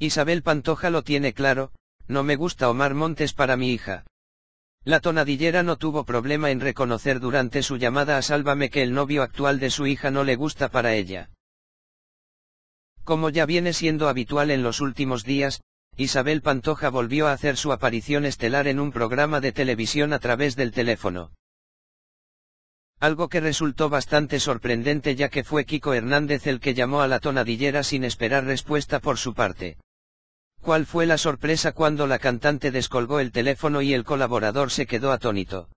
Isabel Pantoja lo tiene claro, no me gusta Omar Montes para mi hija. La tonadillera no tuvo problema en reconocer durante su llamada a Sálvame que el novio actual de su hija no le gusta para ella. Como ya viene siendo habitual en los últimos días, Isabel Pantoja volvió a hacer su aparición estelar en un programa de televisión a través del teléfono. Algo que resultó bastante sorprendente ya que fue Kiko Hernández el que llamó a la tonadillera sin esperar respuesta por su parte cuál fue la sorpresa cuando la cantante descolgó el teléfono y el colaborador se quedó atónito.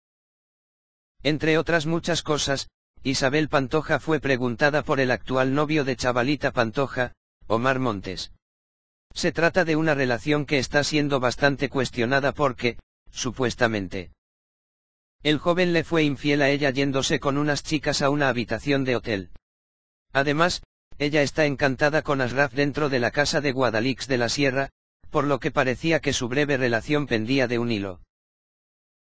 Entre otras muchas cosas, Isabel Pantoja fue preguntada por el actual novio de Chavalita Pantoja, Omar Montes. Se trata de una relación que está siendo bastante cuestionada porque, supuestamente, el joven le fue infiel a ella yéndose con unas chicas a una habitación de hotel. Además, ella está encantada con Asraf dentro de la casa de Guadalix de la Sierra, por lo que parecía que su breve relación pendía de un hilo.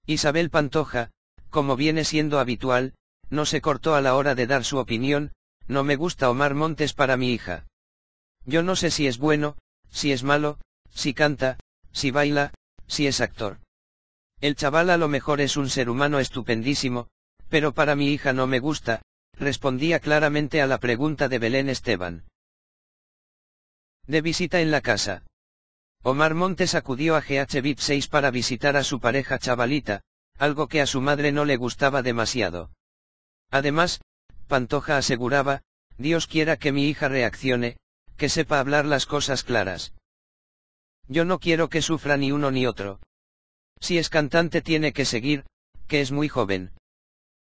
Isabel Pantoja, como viene siendo habitual, no se cortó a la hora de dar su opinión, no me gusta Omar Montes para mi hija. Yo no sé si es bueno, si es malo, si canta, si baila, si es actor. El chaval a lo mejor es un ser humano estupendísimo, pero para mi hija no me gusta, respondía claramente a la pregunta de Belén Esteban. De visita en la casa. Omar Montes acudió a GH 6 para visitar a su pareja chavalita, algo que a su madre no le gustaba demasiado. Además, Pantoja aseguraba, Dios quiera que mi hija reaccione, que sepa hablar las cosas claras. Yo no quiero que sufra ni uno ni otro. Si es cantante tiene que seguir, que es muy joven.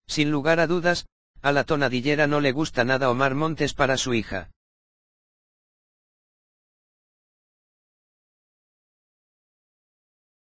Sin lugar a dudas, a la tonadillera no le gusta nada Omar Montes para su hija.